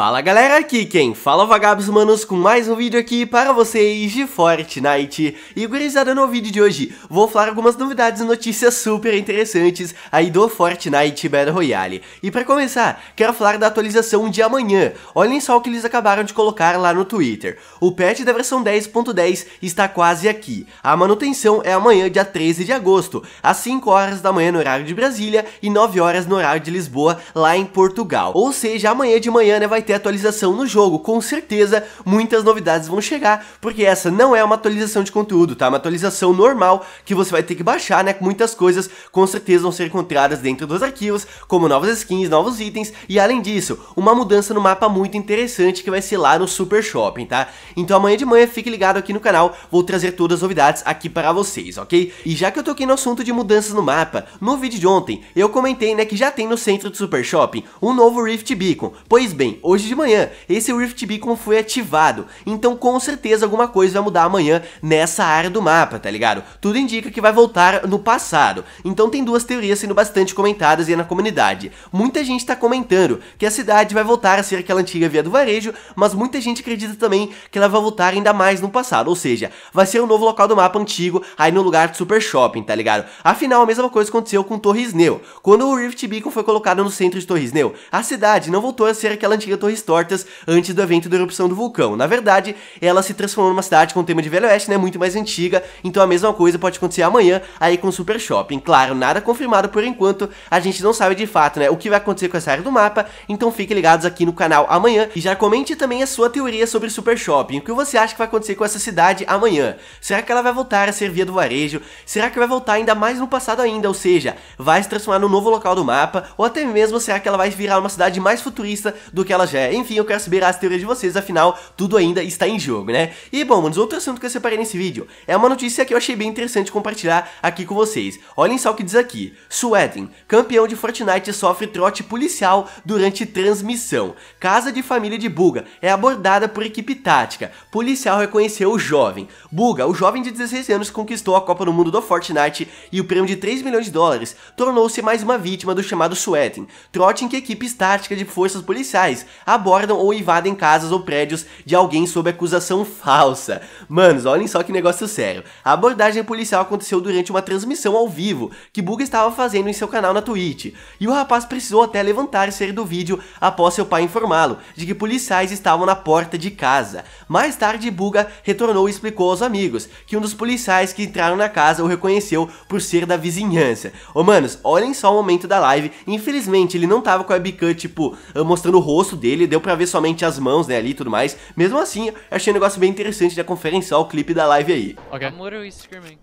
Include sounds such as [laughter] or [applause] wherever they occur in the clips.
Fala galera, aqui quem fala é Vagabos Manos com mais um vídeo aqui para vocês de Fortnite E gurizada, no vídeo de hoje vou falar algumas novidades e notícias super interessantes aí do Fortnite Battle Royale E para começar, quero falar da atualização de amanhã Olhem só o que eles acabaram de colocar lá no Twitter O patch da versão 10.10 .10 está quase aqui A manutenção é amanhã, dia 13 de agosto Às 5 horas da manhã no horário de Brasília e 9 horas no horário de Lisboa, lá em Portugal Ou seja, amanhã de manhã né, vai ter atualização no jogo. Com certeza, muitas novidades vão chegar, porque essa não é uma atualização de conteúdo, tá? É uma atualização normal que você vai ter que baixar, né? Muitas coisas com certeza vão ser encontradas dentro dos arquivos, como novas skins, novos itens, e além disso, uma mudança no mapa muito interessante que vai ser lá no Super Shopping, tá? Então amanhã de manhã fique ligado aqui no canal, vou trazer todas as novidades aqui para vocês, ok? E já que eu toquei no assunto de mudanças no mapa, no vídeo de ontem eu comentei né, que já tem no centro do Super Shopping um novo Rift Beacon, pois bem, hoje de manhã. Esse Rift Beacon foi ativado, então com certeza alguma coisa vai mudar amanhã nessa área do mapa, tá ligado? Tudo indica que vai voltar no passado. Então tem duas teorias sendo bastante comentadas aí na comunidade. Muita gente tá comentando que a cidade vai voltar a ser aquela antiga via do varejo, mas muita gente acredita também que ela vai voltar ainda mais no passado, ou seja, vai ser um novo local do mapa antigo, aí no lugar do Super Shopping, tá ligado? Afinal, a mesma coisa aconteceu com Torres Neu. Quando o Rift Beacon foi colocado no centro de Torres Neu, a cidade não voltou a ser aquela antiga Torres Tortas antes do evento da erupção do vulcão. Na verdade, ela se transformou numa cidade com tema de Velho Oeste, né, muito mais antiga, então a mesma coisa pode acontecer amanhã aí com o Super Shopping. Claro, nada confirmado por enquanto, a gente não sabe de fato, né, o que vai acontecer com essa área do mapa, então fiquem ligados aqui no canal amanhã e já comente também a sua teoria sobre o Super Shopping, o que você acha que vai acontecer com essa cidade amanhã? Será que ela vai voltar a ser via do varejo? Será que vai voltar ainda mais no passado ainda, ou seja, vai se transformar num novo local do mapa, ou até mesmo será que ela vai virar uma cidade mais futurista do que ela enfim, eu quero saber as teorias de vocês, afinal, tudo ainda está em jogo, né? E bom, mano, outro assunto que eu separei nesse vídeo é uma notícia que eu achei bem interessante compartilhar aqui com vocês. Olhem só o que diz aqui. Sweden, campeão de Fortnite sofre trote policial durante transmissão. Casa de família de Buga é abordada por equipe tática. Policial reconheceu o jovem. Buga, o jovem de 16 anos, conquistou a Copa do Mundo do Fortnite e o prêmio de 3 milhões de dólares, tornou-se mais uma vítima do chamado Sweden, trote em que equipes táticas de forças policiais abordam ou invadem casas ou prédios de alguém sob acusação falsa. Manos, olhem só que negócio sério. A abordagem policial aconteceu durante uma transmissão ao vivo que Buga estava fazendo em seu canal na Twitch, e o rapaz precisou até levantar e sair do vídeo após seu pai informá-lo de que policiais estavam na porta de casa. Mais tarde, Buga retornou e explicou aos amigos que um dos policiais que entraram na casa o reconheceu por ser da vizinhança. Ô, manos, olhem só o momento da live. Infelizmente, ele não tava com a webcam, tipo, mostrando o rosto dele dele, deu para ver somente as mãos, né, ali e tudo mais. Mesmo assim, achei um negócio bem interessante, de conferem o clipe da live aí. Ok. I'm literally screaming.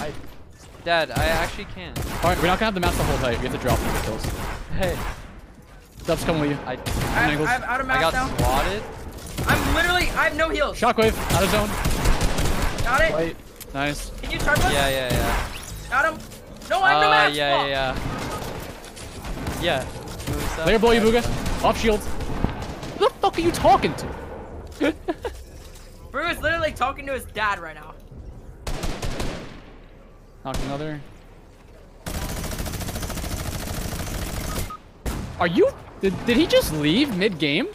I... Dad, I actually can't. Alright, we're not gonna have the mouse the whole time, we have to drop the kills. Hey. Dub's coming with you. I, I'm, I'm out of mouse I got now. swatted. I'm literally, I have no heals. Shockwave, out of zone. Got it. Wait, nice. Can you turn us? Yeah, yeah, yeah. Got him. No, I have uh, no mask. Yeah, yeah, yeah. Yeah. Layer blow, Yabuga. Off shield. Who the fuck are you talking to? Brew is literally talking to his dad right now. Knock another. Are you... Did, did he just leave mid-game?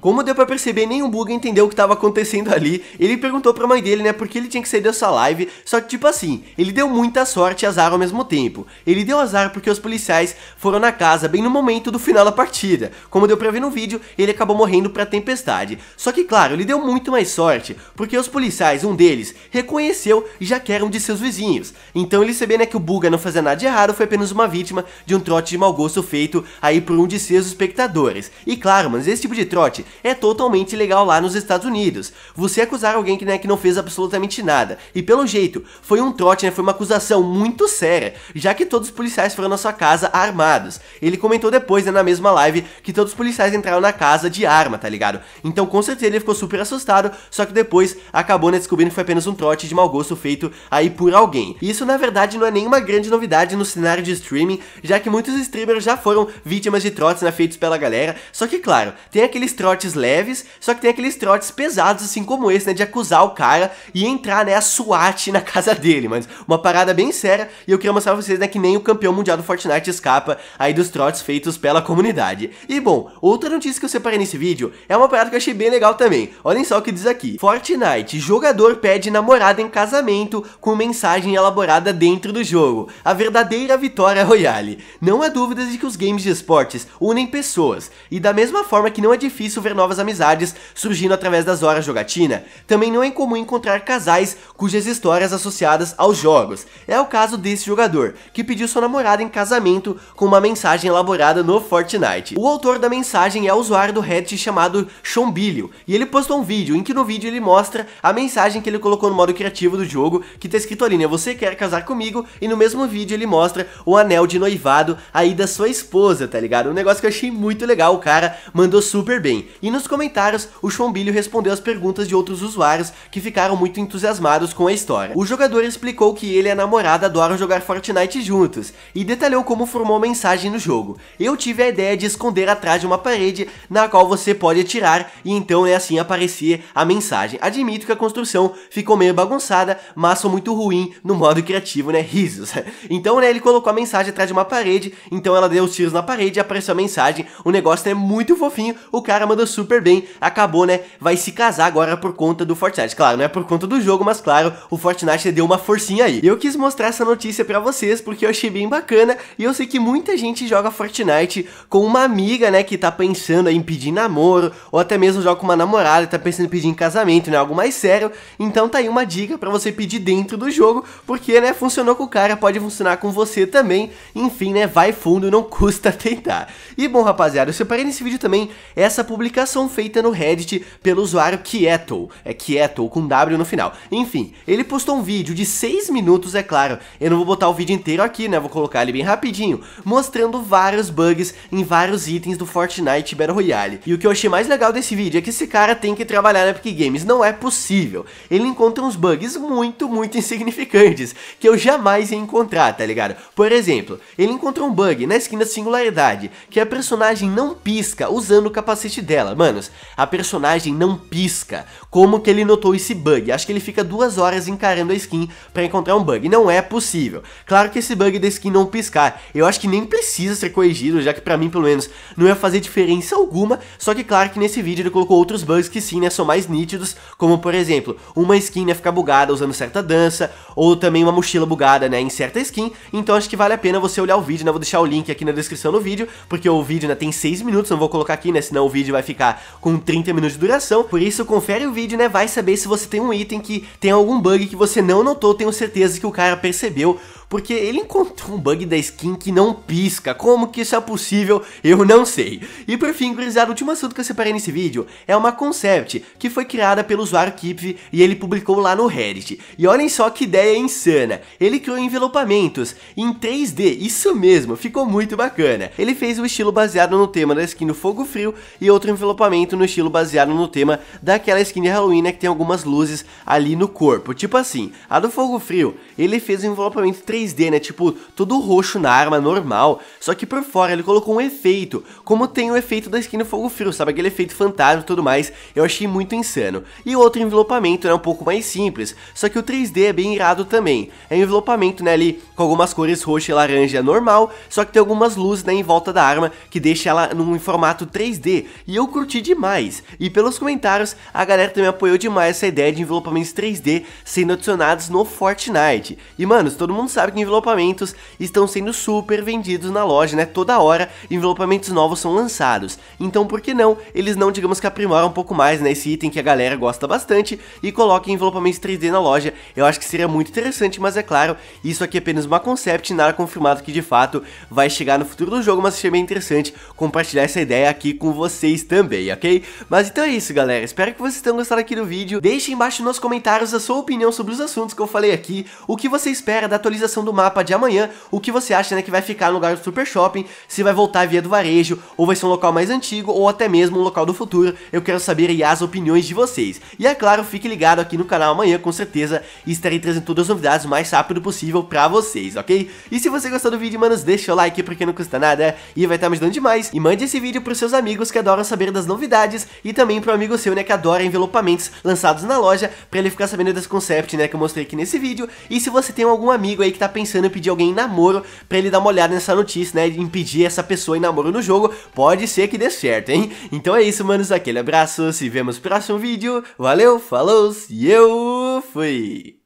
Como deu para perceber, nenhum Buga entendeu o que estava acontecendo ali. Ele perguntou pra mãe dele, né, porque ele tinha que sair dessa live. Só que, tipo assim, ele deu muita sorte e azar ao mesmo tempo. Ele deu azar porque os policiais foram na casa bem no momento do final da partida. Como deu pra ver no vídeo, ele acabou morrendo pra tempestade. Só que, claro, ele deu muito mais sorte, porque os policiais, um deles, reconheceu já que era um de seus vizinhos. Então ele sabia, né, que o Buga não fazia nada de errado, foi apenas uma vítima de um trote de mau gosto feito aí por um de seus espectadores. E claro, mas esse tipo de trote é totalmente legal lá nos Estados Unidos. Você acusar alguém que, né, que não fez absolutamente nada, e pelo jeito, foi um trote, né, foi uma acusação muito séria, já que todos os policiais foram na sua casa armados. Ele comentou depois, né, na mesma live, que todos os policiais entraram na casa de arma, tá ligado? Então com certeza ele ficou super assustado, só que depois acabou né, descobrindo que foi apenas um trote de mau gosto feito aí por alguém. Isso na verdade não é nenhuma grande novidade no cenário de streaming, já que muitos streamers já foram vítimas de trotes né, feitos pela galera, só que claro, tem aqueles trotes leves, só que tem aqueles trotes pesados, assim como esse, né? De acusar o cara e entrar, né, a SWAT na [laughs] casa dele, mas uma parada bem séria. E eu queria mostrar pra vocês, né, que nem o campeão mundial do Fortnite escapa aí dos trotes feitos pela comunidade. E bom, outra notícia que eu separei nesse vídeo é uma parada que eu achei bem legal também. Olhem só o que diz aqui: Fortnite, jogador pede namorada em casamento com mensagem elaborada dentro do jogo. A verdadeira vitória royale. Não há dúvidas de que os games de esportes unem pessoas, e da mesma forma forma que não é difícil ver novas amizades surgindo através das horas jogatina. Também não é incomum encontrar casais cujas histórias associadas aos jogos. É o caso desse jogador, que pediu sua namorada em casamento com uma mensagem elaborada no Fortnite. O autor da mensagem é o usuário do Reddit chamado Chombilio, e ele postou um vídeo, em que no vídeo ele mostra a mensagem que ele colocou no modo criativo do jogo, que tá escrito ali, né, você quer casar comigo, e no mesmo vídeo ele mostra o anel de noivado aí da sua esposa, tá ligado? Um negócio que eu achei muito legal, o cara mandou mandou super bem. E nos comentários, o Chombilho respondeu as perguntas de outros usuários que ficaram muito entusiasmados com a história. O jogador explicou que ele e a namorada adoram jogar Fortnite juntos, e detalhou como formou mensagem no jogo. Eu tive a ideia de esconder atrás de uma parede na qual você pode atirar, e então é assim aparecia a mensagem. Admito que a construção ficou meio bagunçada, mas sou muito ruim no modo criativo, né? Risos. [laughs] Então, né, ele colocou a mensagem atrás de uma parede, então ela deu os tiros na parede e apareceu a mensagem. O negócio é né, muito fofinho o cara mandou super bem, acabou, né? Vai se casar agora por conta do Fortnite. Claro, não é por conta do jogo, mas claro, o Fortnite deu uma forcinha aí. Eu quis mostrar essa notícia para vocês porque eu achei bem bacana e eu sei que muita gente joga Fortnite com uma amiga, né, que tá pensando em pedir namoro, ou até mesmo joga com uma namorada e tá pensando em pedir em casamento, né, algo mais sério. Então tá aí uma dica para você pedir dentro do jogo, porque, né, funcionou com o cara, pode funcionar com você também. Enfim, né, vai fundo, não [laughs] custa tentar. E bom, rapaziada, eu separei nesse vídeo também essa publicação feita no Reddit pelo usuário Kieto, é Kieto com W no final. Enfim, ele postou um vídeo de 6 minutos, é claro, eu não vou botar o vídeo inteiro aqui, né, vou colocar ele bem rapidinho, mostrando vários bugs em vários itens do Fortnite Battle Royale. E o que eu achei mais legal desse vídeo é que esse cara tem que trabalhar na Epic Games, não é possível. Ele encontra uns bugs muito, muito [laughs] insignificantes, que eu jamais ia encontrar, tá ligado? Por exemplo, ele encontrou um bug na skin da singularidade, que a personagem não pisca usando usando o capacete dela. Manos, a personagem não pisca. Como que ele notou esse bug? Acho que ele fica duas horas encarando a skin pra encontrar um bug. Não é possível. Claro que esse bug da skin não piscar, eu acho que nem precisa ser corrigido, já que pra mim, pelo menos, não ia fazer diferença alguma. Só que claro que nesse vídeo ele colocou outros bugs que sim, né, são mais nítidos, como por exemplo, uma skin né, ficar bugada usando certa dança, ou também uma mochila bugada, né, em certa skin. Então acho que vale a pena você olhar o vídeo, né, vou deixar o link aqui na descrição do vídeo, porque o vídeo né, tem 6 minutos, não vou colocar aqui né? Senão o vídeo vai ficar com 30 minutos de duração. Por isso, confere o vídeo, né? Vai saber se você tem um item que tem algum bug que você não notou. Tenho certeza que o cara percebeu porque ele encontrou um bug da skin que não pisca. Como que isso é possível? Eu não sei. E por fim, gurizada, o último assunto que eu separei nesse vídeo é uma concept que foi criada pelo usuário Kipv e ele publicou lá no Reddit. E olhem só que ideia insana. Ele criou envelopamentos em 3D, isso mesmo, ficou muito bacana. Ele fez o um estilo baseado no tema da skin do Fogo Frio e outro envelopamento no estilo baseado no tema daquela skin de Halloween né, que tem algumas luzes ali no corpo. Tipo assim, a do Fogo Frio, ele fez um envelopamento 3D 3D, né? Tipo, todo roxo na arma, normal. Só que por fora ele colocou um efeito, como tem o efeito da skin no Fogo Frio, sabe? Aquele efeito fantasma e tudo mais. Eu achei muito insano. E o outro envelopamento é né? um pouco mais simples, só que o 3D é bem irado também. É um envelopamento, né, ali com algumas cores roxa e laranja normal, só que tem algumas luzes, né, em volta da arma que deixa ela num formato 3D. E eu curti demais. E pelos comentários, a galera também apoiou demais essa ideia de envelopamentos 3D sendo adicionados no Fortnite. E, mano, todo mundo sabe claro que envelopamentos estão sendo super vendidos na loja, né? Toda hora envelopamentos novos são lançados. Então por que não eles não, digamos que aprimoram um pouco mais, né? Esse item que a galera gosta bastante e coloquem envelopamentos 3D na loja. Eu acho que seria muito interessante, mas é claro, isso aqui é apenas uma concept, nada confirmado que de fato vai chegar no futuro do jogo, mas achei bem interessante compartilhar essa ideia aqui com vocês também, ok? Mas então é isso, galera. Espero que vocês tenham gostado aqui do vídeo. Deixe embaixo nos comentários a sua opinião sobre os assuntos que eu falei aqui, o que você espera da atualização do mapa de amanhã, o que você acha né, que vai ficar no lugar do Super Shopping, se vai voltar via do varejo, ou vai ser um local mais antigo, ou até mesmo um local do futuro. Eu quero saber aí as opiniões de vocês. E é claro, fique ligado aqui no canal amanhã, com certeza estarei trazendo todas as novidades o mais rápido possível pra vocês, ok? E se você gostou do vídeo, manos, deixa o like porque não custa nada e vai estar tá me ajudando demais. E mande esse vídeo pros seus amigos que adoram saber das novidades e também pro amigo seu, né, que adora envelopamentos lançados na loja, pra ele ficar sabendo desse concept, né, que eu mostrei aqui nesse vídeo. E se você tem algum amigo aí que tá está pensando em pedir alguém em namoro para ele dar uma olhada nessa notícia, né? De impedir essa pessoa em namoro no jogo, pode ser que dê certo, hein? Então é isso, manos. Aquele abraço, se vemos no próximo vídeo. Valeu, falou e eu fui!